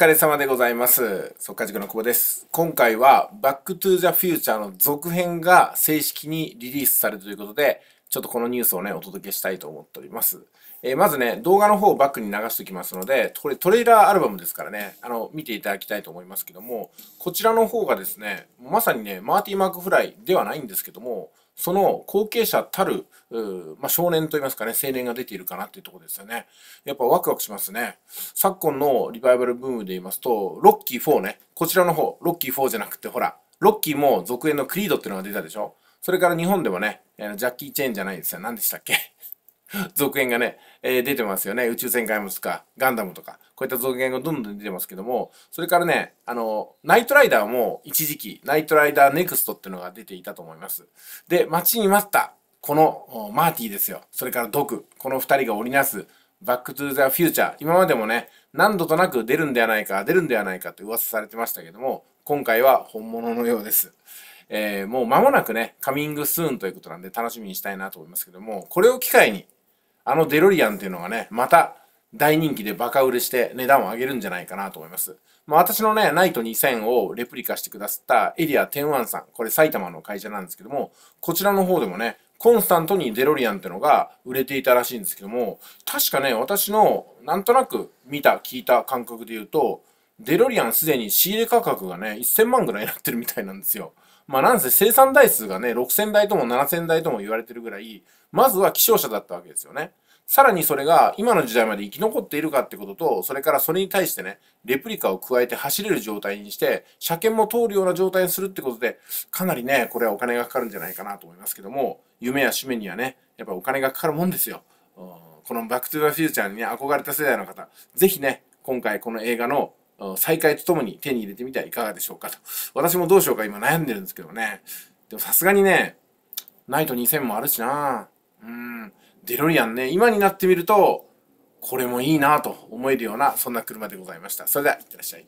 疲れ様でございます。速稼塾の久保です。今回は、バックトゥーザフューチャーの続編が正式にリリースされるということで、ちょっとこのニュースをね、お届けしたいと思っております。えー、まずね、動画の方をバックに流しておきますので、これトレーラーアルバムですからね、あの、見ていただきたいと思いますけども、こちらの方がですね、まさにね、マーティー・マーク・フライではないんですけども、その後継者たる、まあ、少年といいますかね、青年が出ているかなっていうところですよね。やっぱワクワクしますね。昨今のリバイバルブームで言いますと、ロッキー4ね、こちらの方、ロッキー4じゃなくて、ほら、ロッキーも続編のクリードっていうのが出たでしょそれから日本でもね、ジャッキー・チェーンじゃないですよ。何でしたっけ 続編がね、えー、出てますよね。宇宙戦怪物か、ガンダムとか、こういった続編がどんどん出てますけども、それからね、あの、ナイトライダーも一時期、ナイトライダーネクストっていうのが出ていたと思います。で、待ちに待った、このマーティーですよ。それからドク、この二人が織りなす、バックトゥーザフューチャー。今までもね、何度となく出るんではないか、出るんではないかって噂されてましたけども、今回は本物のようです。えー、もう間もなくね、カミングスーンということなんで楽しみにしたいなと思いますけども、これを機会に、あのデロリアンっていうのがね、また大人気でバカ売れして値段を上げるんじゃないかなと思います。まあ、私のね、ナイト2000をレプリカしてくださったエリア101さん、これ埼玉の会社なんですけども、こちらの方でもね、コンスタントにデロリアンってのが売れていたらしいんですけども、確かね、私のなんとなく見た、聞いた感覚で言うと、デロリアンすでに仕入れ価格がね、1000万ぐらいになってるみたいなんですよ。まあなんせ生産台数がね、6000台とも7000台とも言われてるぐらい、まずは希少者だったわけですよね。さらにそれが今の時代まで生き残っているかってことと、それからそれに対してね、レプリカを加えて走れる状態にして、車検も通るような状態にするってことで、かなりね、これはお金がかかるんじゃないかなと思いますけども、夢や趣味にはね、やっぱお金がかかるもんですよ。このバックトゥーザフューチャーにね、憧れた世代の方、ぜひね、今回この映画の再開とともに手に入れてみてはいかがでしょうかと。私もどうしようか今悩んでるんですけどね。でもさすがにね、ナイト2000もあるしなうん。デロリアンね、今になってみると、これもいいなと思えるような、そんな車でございました。それでは、いってらっしゃい。